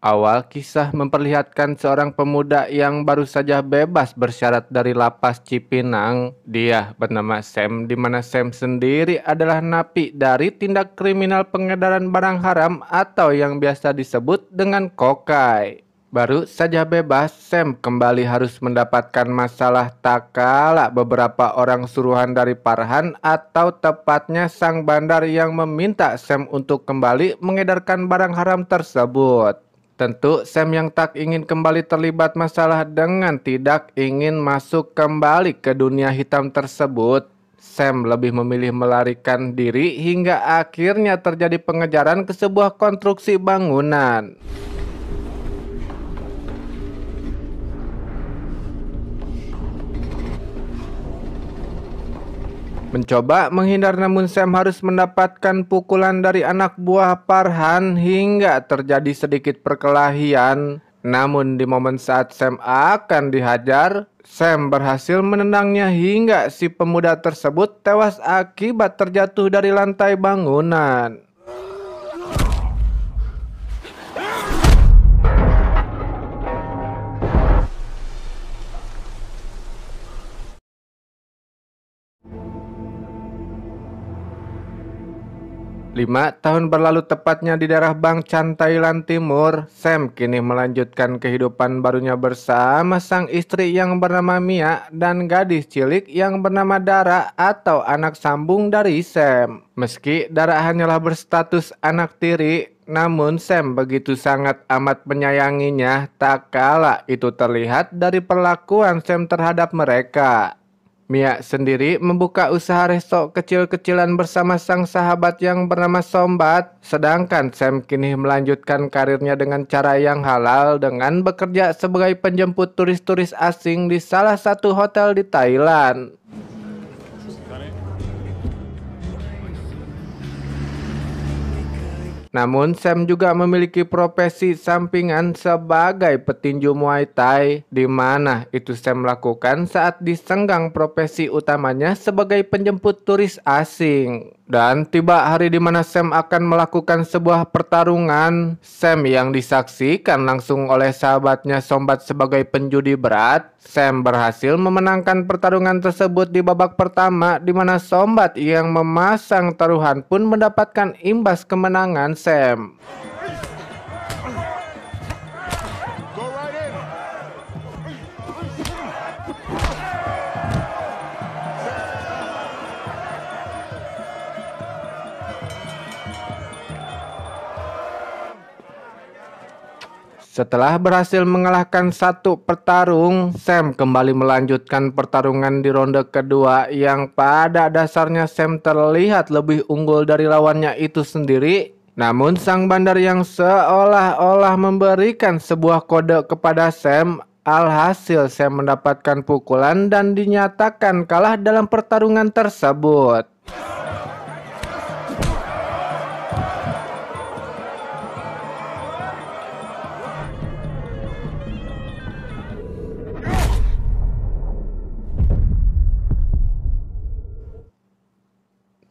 Awal kisah memperlihatkan seorang pemuda yang baru saja bebas bersyarat dari lapas Cipinang. Dia bernama Sam, di mana Sam sendiri adalah napi dari tindak kriminal pengedaran barang haram atau yang biasa disebut dengan kokai. Baru saja bebas, Sam kembali harus mendapatkan masalah tak kalah beberapa orang suruhan dari Parhan atau tepatnya sang bandar yang meminta Sam untuk kembali mengedarkan barang haram tersebut. Tentu Sam yang tak ingin kembali terlibat masalah dengan tidak ingin masuk kembali ke dunia hitam tersebut. Sam lebih memilih melarikan diri hingga akhirnya terjadi pengejaran ke sebuah konstruksi bangunan. Mencoba menghindar namun Sam harus mendapatkan pukulan dari anak buah Parhan hingga terjadi sedikit perkelahian. Namun di momen saat Sam akan dihajar, Sam berhasil menendangnya hingga si pemuda tersebut tewas akibat terjatuh dari lantai bangunan. Lima tahun berlalu tepatnya di daerah Bangchan, Thailand Timur, Sam kini melanjutkan kehidupan barunya bersama sang istri yang bernama Mia dan gadis cilik yang bernama Dara atau anak sambung dari Sam. Meski Dara hanyalah berstatus anak tiri, namun Sam begitu sangat amat menyayanginya, tak kalah itu terlihat dari perlakuan Sam terhadap mereka. Mia sendiri membuka usaha resto kecil-kecilan bersama sang sahabat yang bernama Sombat, sedangkan Sam kini melanjutkan karirnya dengan cara yang halal dengan bekerja sebagai penjemput turis-turis asing di salah satu hotel di Thailand. Namun Sam juga memiliki profesi sampingan sebagai petinju Muay Thai di mana itu Sam lakukan saat disenggang profesi utamanya sebagai penjemput turis asing. Dan tiba hari di mana Sam akan melakukan sebuah pertarungan, Sam yang disaksikan langsung oleh sahabatnya Sombat sebagai penjudi berat, Sam berhasil memenangkan pertarungan tersebut di babak pertama di mana Sombat yang memasang taruhan pun mendapatkan imbas kemenangan Sam. Setelah berhasil mengalahkan satu pertarung, Sam kembali melanjutkan pertarungan di ronde kedua yang pada dasarnya Sam terlihat lebih unggul dari lawannya itu sendiri namun sang bandar yang seolah-olah memberikan sebuah kode kepada Sam Alhasil Sam mendapatkan pukulan dan dinyatakan kalah dalam pertarungan tersebut.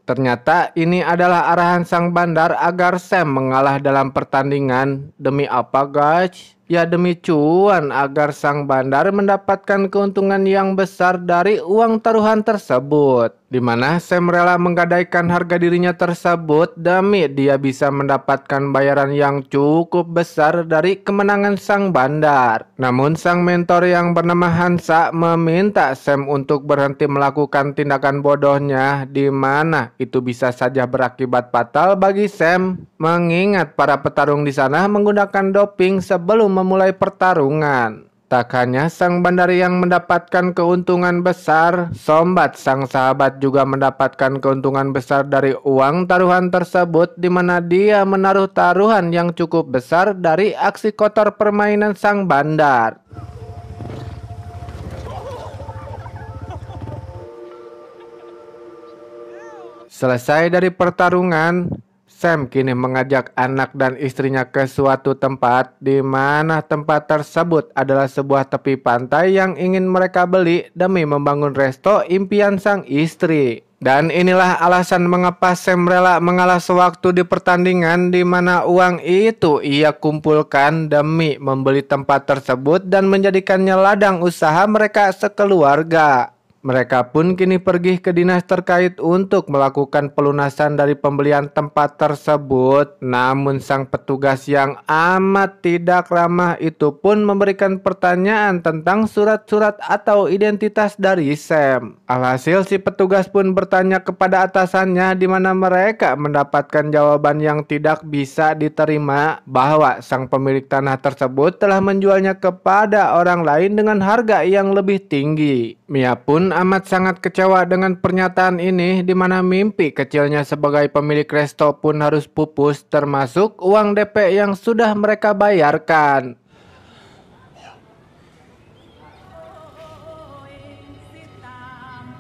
Ternyata ini adalah arahan sang bandar agar Sam mengalah dalam pertandingan. Demi apa, guys? Ya demi cuan agar sang bandar mendapatkan keuntungan yang besar dari uang taruhan tersebut. Di mana Sam rela menggadaikan harga dirinya tersebut demi dia bisa mendapatkan bayaran yang cukup besar dari kemenangan sang bandar. Namun sang mentor yang bernama Hansa meminta Sam untuk berhenti melakukan tindakan bodohnya di mana itu bisa saja berakibat fatal bagi Sam mengingat para petarung di sana menggunakan doping sebelum memulai pertarungan. Tak hanya sang bandar yang mendapatkan keuntungan besar, Sombat sang sahabat juga mendapatkan keuntungan besar dari uang taruhan tersebut di mana dia menaruh taruhan yang cukup besar dari aksi kotor permainan sang bandar. Selesai dari pertarungan, Sam kini mengajak anak dan istrinya ke suatu tempat di mana tempat tersebut adalah sebuah tepi pantai yang ingin mereka beli demi membangun resto impian sang istri. Dan inilah alasan mengapa Sam rela mengalah sewaktu di pertandingan di mana uang itu ia kumpulkan demi membeli tempat tersebut dan menjadikannya ladang usaha mereka sekeluarga. Mereka pun kini pergi ke dinas terkait untuk melakukan pelunasan dari pembelian tempat tersebut. Namun sang petugas yang amat tidak ramah itu pun memberikan pertanyaan tentang surat-surat atau identitas dari Sam. Alhasil si petugas pun bertanya kepada atasannya di mana mereka mendapatkan jawaban yang tidak bisa diterima bahwa sang pemilik tanah tersebut telah menjualnya kepada orang lain dengan harga yang lebih tinggi. Mia pun amat sangat kecewa dengan pernyataan ini di mana mimpi kecilnya sebagai pemilik resto pun harus pupus termasuk uang DP yang sudah mereka bayarkan.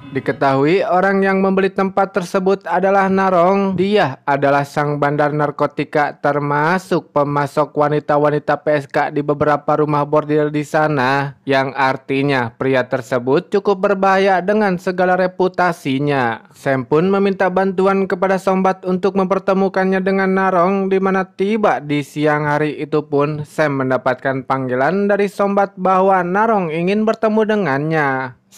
Diketahui orang yang membeli tempat tersebut adalah Narong. Dia adalah sang bandar narkotika termasuk pemasok wanita-wanita PSK di beberapa rumah bordil di sana. Yang artinya pria tersebut cukup berbahaya dengan segala reputasinya. Sam pun meminta bantuan kepada Sombat untuk mempertemukannya dengan Narong di mana tiba di siang hari itu pun Sam mendapatkan panggilan dari Sombat bahwa Narong ingin bertemu dengannya.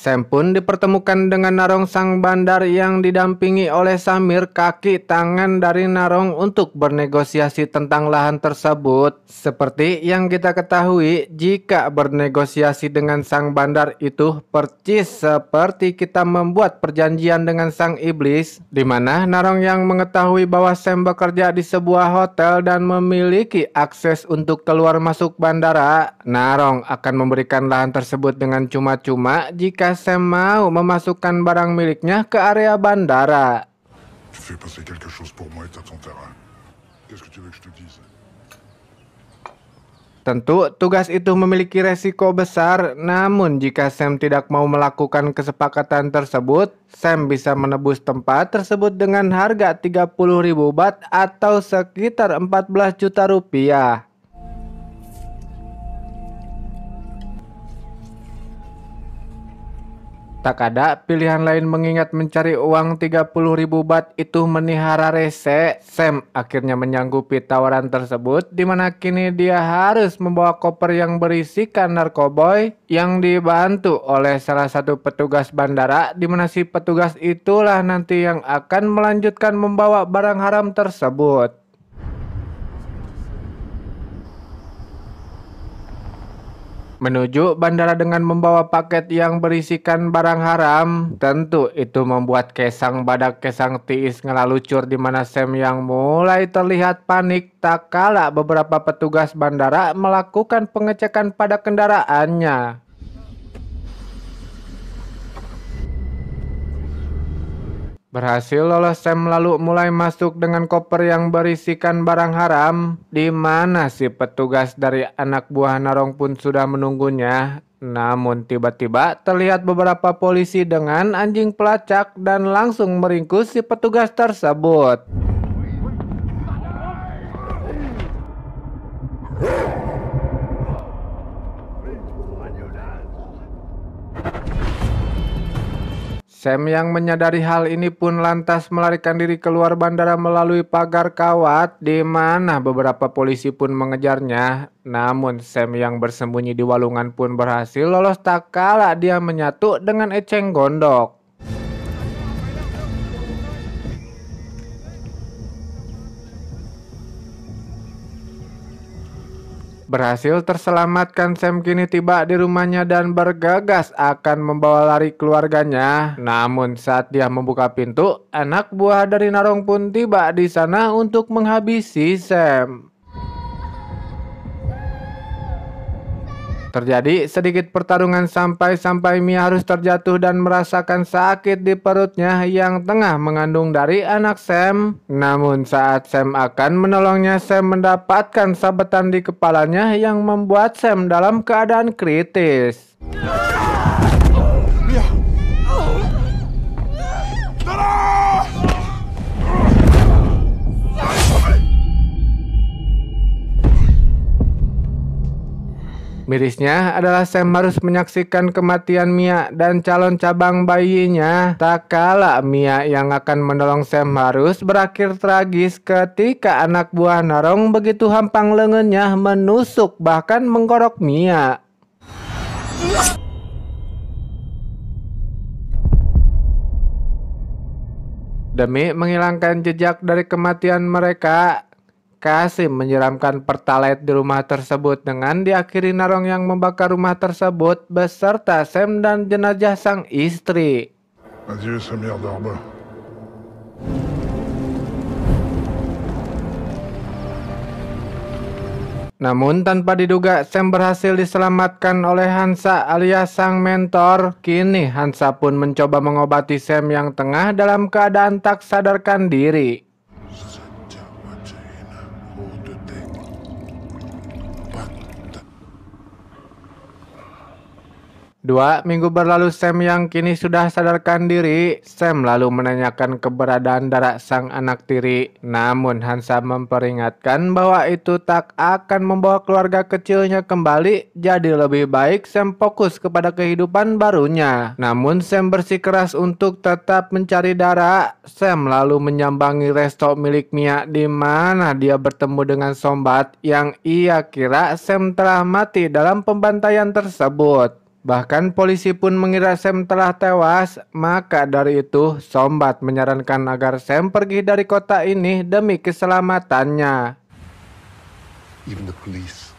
Sam pun dipertemukan dengan Narong Sang Bandar yang didampingi oleh Samir kaki tangan dari Narong untuk bernegosiasi tentang lahan tersebut. Seperti yang kita ketahui, jika bernegosiasi dengan Sang Bandar itu percis seperti kita membuat perjanjian dengan Sang Iblis, di mana Narong yang mengetahui bahwa Sam bekerja di sebuah hotel dan memiliki akses untuk keluar masuk bandara, Narong akan memberikan lahan tersebut dengan cuma-cuma jika SM mau memasukkan barang miliknya ke area bandara. Tentu tugas itu memiliki resiko besar, namun jika Sam tidak mau melakukan kesepakatan tersebut, Sam bisa menebus tempat tersebut dengan harga 30.000 bat atau sekitar 14 juta rupiah. Tak ada pilihan lain mengingat mencari uang 30 ribu bat itu menihara rese. Sam akhirnya menyanggupi tawaran tersebut di mana kini dia harus membawa koper yang berisikan narkoboy yang dibantu oleh salah satu petugas bandara di mana si petugas itulah nanti yang akan melanjutkan membawa barang haram tersebut. menuju bandara dengan membawa paket yang berisikan barang haram. Tentu itu membuat Kesang Badak Kesang Tiis ngelalucur di mana Sam yang mulai terlihat panik tak kalah beberapa petugas bandara melakukan pengecekan pada kendaraannya. Berhasil lolos Sam lalu mulai masuk dengan koper yang berisikan barang haram di mana si petugas dari anak buah Narong pun sudah menunggunya. Namun tiba-tiba terlihat beberapa polisi dengan anjing pelacak dan langsung meringkus si petugas tersebut. Sam yang menyadari hal ini pun lantas melarikan diri keluar bandara melalui pagar kawat di mana beberapa polisi pun mengejarnya. Namun Sam yang bersembunyi di walungan pun berhasil lolos tak kalah dia menyatu dengan Eceng Gondok. berhasil terselamatkan Sam kini tiba di rumahnya dan bergegas akan membawa lari keluarganya. Namun saat dia membuka pintu, anak buah dari Narong pun tiba di sana untuk menghabisi Sam. Terjadi sedikit pertarungan sampai-sampai Mia harus terjatuh dan merasakan sakit di perutnya yang tengah mengandung dari anak Sam. Namun saat Sam akan menolongnya, Sam mendapatkan sabetan di kepalanya yang membuat Sam dalam keadaan kritis. Mirisnya adalah Sam harus menyaksikan kematian Mia dan calon cabang bayinya. Tak kalah Mia yang akan menolong Sam harus berakhir tragis ketika anak buah Narong begitu hampang lengannya menusuk bahkan menggorok Mia. Demi menghilangkan jejak dari kematian mereka, Kasim menyiramkan pertalite di rumah tersebut dengan diakhiri narong yang membakar rumah tersebut beserta Sam dan jenazah sang istri. Adieu, Namun tanpa diduga Sam berhasil diselamatkan oleh Hansa alias sang mentor. Kini Hansa pun mencoba mengobati Sam yang tengah dalam keadaan tak sadarkan diri. Dua minggu berlalu Sam yang kini sudah sadarkan diri, Sam lalu menanyakan keberadaan darah sang anak tiri. Namun Hansa memperingatkan bahwa itu tak akan membawa keluarga kecilnya kembali, jadi lebih baik Sam fokus kepada kehidupan barunya. Namun Sam bersikeras untuk tetap mencari darah. Sam lalu menyambangi resto milik Mia di mana dia bertemu dengan Sombat yang ia kira Sam telah mati dalam pembantaian tersebut. Bahkan polisi pun mengira Sam telah tewas, maka dari itu Sombat menyarankan agar Sam pergi dari kota ini demi keselamatannya. Even the police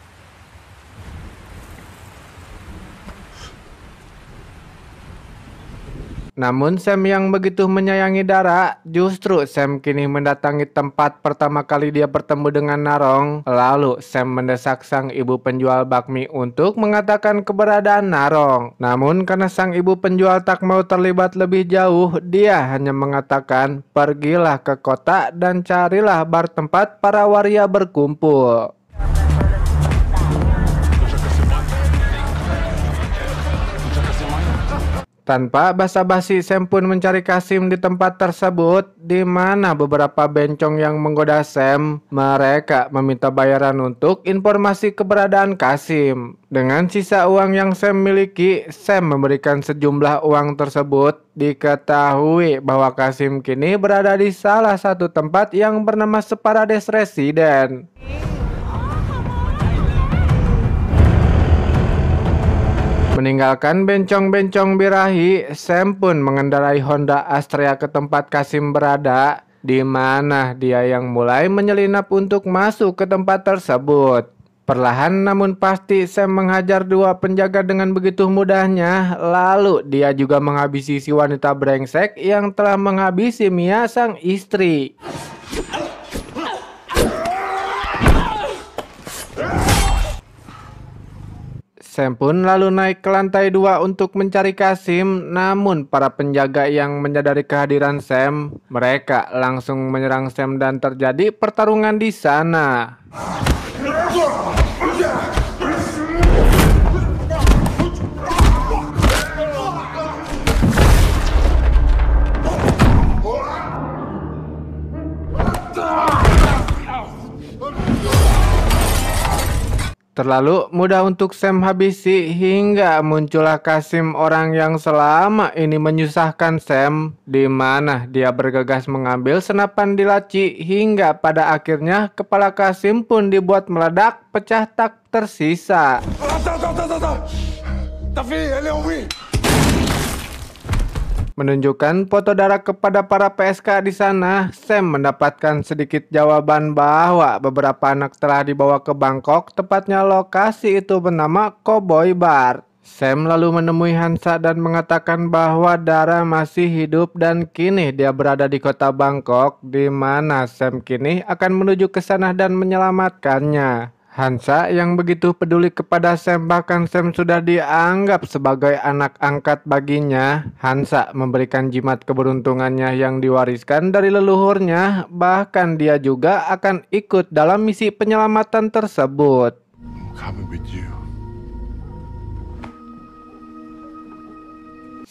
Namun Sam yang begitu menyayangi Dara, justru Sam kini mendatangi tempat pertama kali dia bertemu dengan Narong. Lalu Sam mendesak sang ibu penjual bakmi untuk mengatakan keberadaan Narong. Namun karena sang ibu penjual tak mau terlibat lebih jauh, dia hanya mengatakan pergilah ke kota dan carilah bar tempat para waria berkumpul. Tanpa basa-basi, Sam pun mencari Kasim di tempat tersebut, di mana beberapa bencong yang menggoda Sam, mereka meminta bayaran untuk informasi keberadaan Kasim. Dengan sisa uang yang Sam miliki, Sam memberikan sejumlah uang tersebut. Diketahui bahwa Kasim kini berada di salah satu tempat yang bernama Separades Residence. Meninggalkan bencong-bencong birahi, Sam pun mengendarai Honda Astrea ke tempat Kasim berada, di mana dia yang mulai menyelinap untuk masuk ke tempat tersebut. Perlahan namun pasti Sam menghajar dua penjaga dengan begitu mudahnya Lalu dia juga menghabisi si wanita brengsek yang telah menghabisi Mia sang istri Sam pun lalu naik ke lantai dua untuk mencari Kasim, namun para penjaga yang menyadari kehadiran Sam, mereka langsung menyerang Sam dan terjadi pertarungan di sana. Terlalu mudah untuk Sam habisi hingga muncullah Kasim orang yang selama ini menyusahkan Sam di mana dia bergegas mengambil senapan di laci hingga pada akhirnya kepala Kasim pun dibuat meledak pecah tak tersisa. Tapi, Menunjukkan foto darah kepada para PSK di sana, Sam mendapatkan sedikit jawaban bahwa beberapa anak telah dibawa ke Bangkok, tepatnya lokasi itu bernama Cowboy Bar. Sam lalu menemui Hansa dan mengatakan bahwa Dara masih hidup dan kini dia berada di kota Bangkok di mana Sam kini akan menuju ke sana dan menyelamatkannya. Hansa yang begitu peduli kepada Sam bahkan Sam sudah dianggap sebagai anak angkat baginya. Hansa memberikan jimat keberuntungannya yang diwariskan dari leluhurnya, bahkan dia juga akan ikut dalam misi penyelamatan tersebut. Coming with you.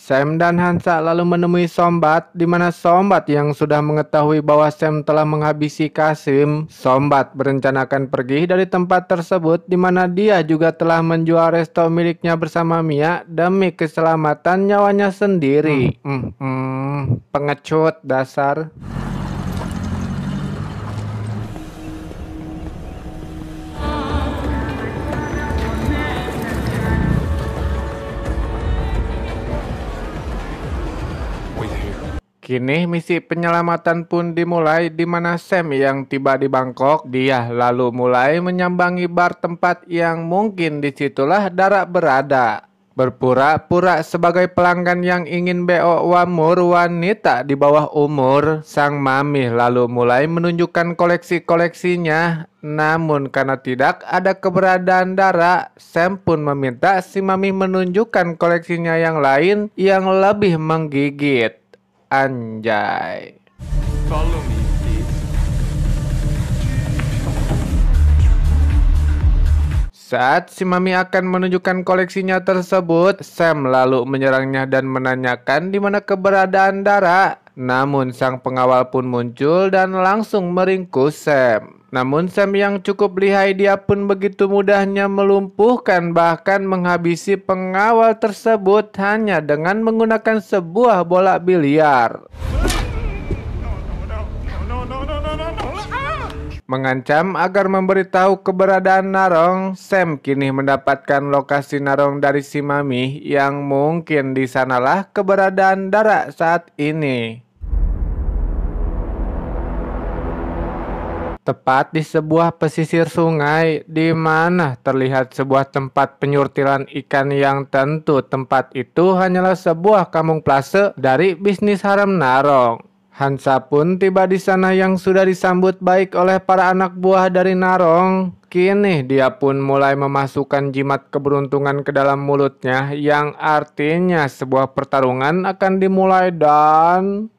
Sam dan Hansa lalu menemui Sombat, di mana Sombat yang sudah mengetahui bahwa Sam telah menghabisi Kasim. Sombat berencanakan pergi dari tempat tersebut, di mana dia juga telah menjual resto miliknya bersama Mia demi keselamatan nyawanya sendiri. Hmm, hmm, hmm pengecut dasar. Kini misi penyelamatan pun dimulai di mana Sam yang tiba di Bangkok, dia lalu mulai menyambangi bar tempat yang mungkin disitulah darah berada. Berpura-pura sebagai pelanggan yang ingin BO Wamur wanita di bawah umur, sang mami lalu mulai menunjukkan koleksi-koleksinya. Namun karena tidak ada keberadaan Dara, Sam pun meminta si mami menunjukkan koleksinya yang lain yang lebih menggigit. Anjay. Saat si Mami akan menunjukkan koleksinya tersebut, Sam lalu menyerangnya dan menanyakan di mana keberadaan Dara. Namun sang pengawal pun muncul dan langsung meringkus Sam. Namun Sam yang cukup lihai dia pun begitu mudahnya melumpuhkan bahkan menghabisi pengawal tersebut hanya dengan menggunakan sebuah bola biliar. Mengancam agar memberitahu keberadaan Narong, Sam kini mendapatkan lokasi Narong dari si Mami yang mungkin di sanalah keberadaan Dara saat ini. tepat di sebuah pesisir sungai di mana terlihat sebuah tempat penyortiran ikan yang tentu tempat itu hanyalah sebuah kampung plase dari bisnis haram Narong. Hansa pun tiba di sana yang sudah disambut baik oleh para anak buah dari Narong. Kini dia pun mulai memasukkan jimat keberuntungan ke dalam mulutnya yang artinya sebuah pertarungan akan dimulai dan...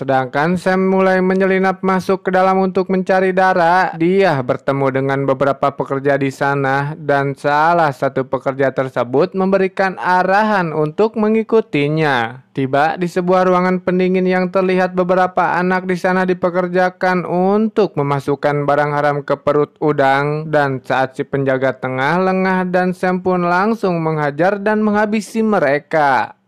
Sedangkan Sam mulai menyelinap masuk ke dalam untuk mencari darah. Dia bertemu dengan beberapa pekerja di sana dan salah satu pekerja tersebut memberikan arahan untuk mengikutinya. Tiba di sebuah ruangan pendingin yang terlihat beberapa anak di sana dipekerjakan untuk memasukkan barang haram ke perut udang dan saat si penjaga tengah lengah dan Sam pun langsung menghajar dan menghabisi mereka.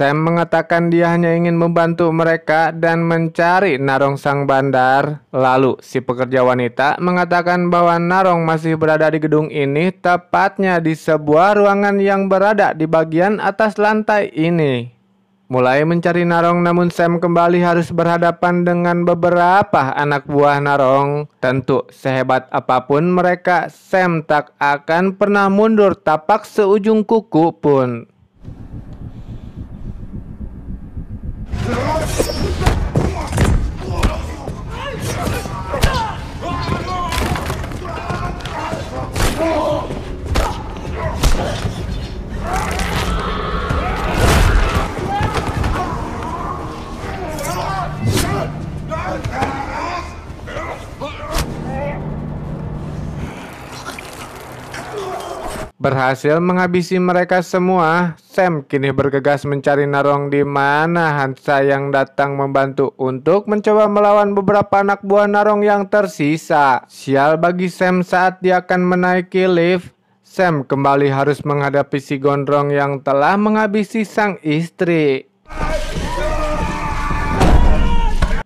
Sam mengatakan dia hanya ingin membantu mereka dan mencari Narong sang bandar. Lalu, si pekerja wanita mengatakan bahwa Narong masih berada di gedung ini, tepatnya di sebuah ruangan yang berada di bagian atas lantai ini. Mulai mencari Narong namun Sam kembali harus berhadapan dengan beberapa anak buah Narong. Tentu sehebat apapun mereka, Sam tak akan pernah mundur tapak seujung kuku pun. Roll! Berhasil menghabisi mereka semua, Sam kini bergegas mencari Narong di mana Hansa yang datang membantu untuk mencoba melawan beberapa anak buah Narong yang tersisa. Sial bagi Sam saat dia akan menaiki lift, Sam kembali harus menghadapi si gondrong yang telah menghabisi sang istri.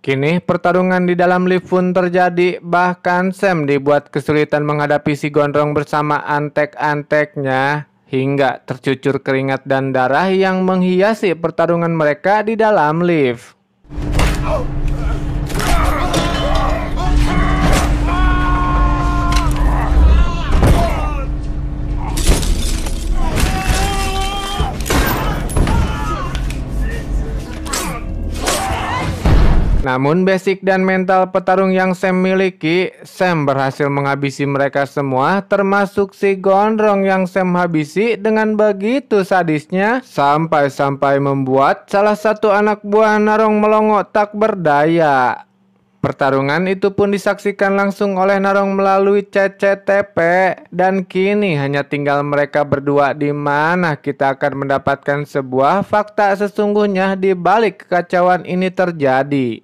Kini pertarungan di dalam lift pun terjadi, bahkan Sam dibuat kesulitan menghadapi si gondrong bersama antek-anteknya hingga tercucur keringat dan darah yang menghiasi pertarungan mereka di dalam lift. Oh. Namun basic dan mental petarung yang Sam miliki, Sam berhasil menghabisi mereka semua termasuk si Gondrong yang Sam habisi dengan begitu sadisnya sampai-sampai membuat salah satu anak buah Narong Melongo tak berdaya. Pertarungan itu pun disaksikan langsung oleh Narong melalui CCTP dan kini hanya tinggal mereka berdua di mana kita akan mendapatkan sebuah fakta sesungguhnya di balik kekacauan ini terjadi.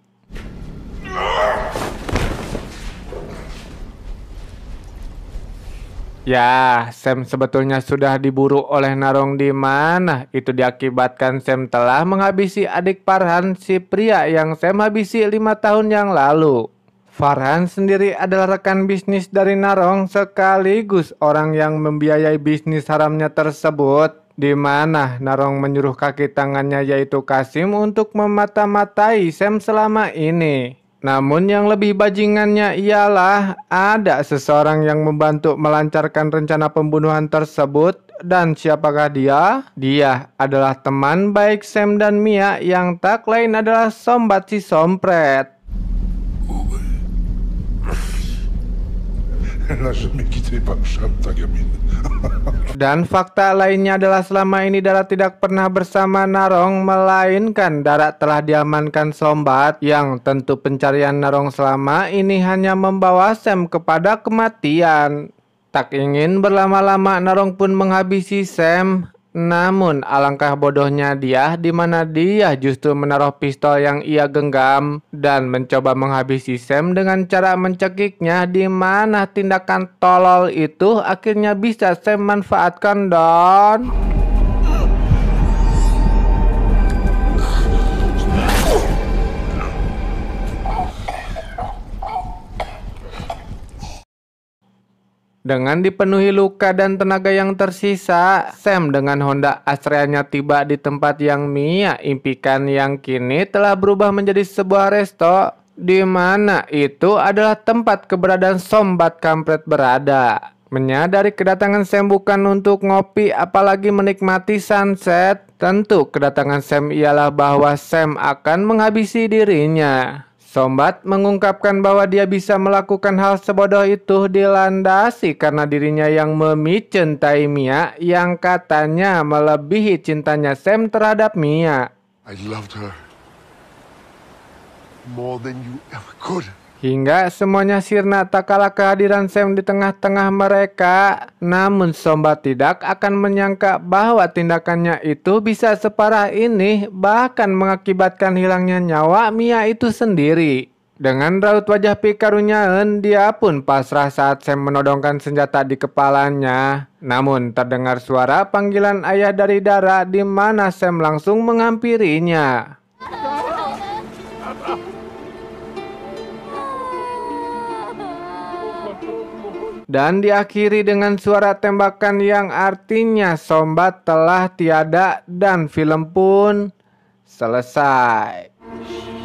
Ya, Sam sebetulnya sudah diburu oleh Narong di mana. Itu diakibatkan Sam telah menghabisi adik Farhan si pria yang Sam habisi lima tahun yang lalu. Farhan sendiri adalah rekan bisnis dari Narong sekaligus orang yang membiayai bisnis haramnya tersebut. Di mana Narong menyuruh kaki tangannya yaitu Kasim untuk memata-matai Sam selama ini. Namun yang lebih bajingannya ialah ada seseorang yang membantu melancarkan rencana pembunuhan tersebut dan siapakah dia? Dia adalah teman baik Sam dan Mia yang tak lain adalah Sombat si Sompret. Oh, Nah, ya, Dan fakta lainnya adalah selama ini Dara tidak pernah bersama Narong Melainkan Dara telah diamankan Sombat Yang tentu pencarian Narong selama ini hanya membawa Sam kepada kematian Tak ingin berlama-lama Narong pun menghabisi Sam namun alangkah bodohnya dia di mana dia justru menaruh pistol yang ia genggam dan mencoba menghabisi Sam dengan cara mencekiknya di mana tindakan tolol itu akhirnya bisa Sam manfaatkan dan... Dengan dipenuhi luka dan tenaga yang tersisa, Sam dengan Honda Astrea-nya tiba di tempat yang Mia impikan yang kini telah berubah menjadi sebuah resto di mana itu adalah tempat keberadaan Sombat Kampret berada. Menyadari kedatangan Sam bukan untuk ngopi apalagi menikmati sunset, tentu kedatangan Sam ialah bahwa Sam akan menghabisi dirinya. Sombat mengungkapkan bahwa dia bisa melakukan hal sebodoh itu dilandasi karena dirinya yang memicentai Mia yang katanya melebihi cintanya Sam terhadap Mia. I loved her more than you ever could. Hingga semuanya sirna tak kalah kehadiran Sam di tengah-tengah mereka. Namun Sombat tidak akan menyangka bahwa tindakannya itu bisa separah ini bahkan mengakibatkan hilangnya nyawa Mia itu sendiri. Dengan raut wajah pikarunya, dia pun pasrah saat Sam menodongkan senjata di kepalanya. Namun terdengar suara panggilan ayah dari Dara di mana Sam langsung menghampirinya. dan diakhiri dengan suara tembakan yang artinya sombat telah tiada dan film pun selesai.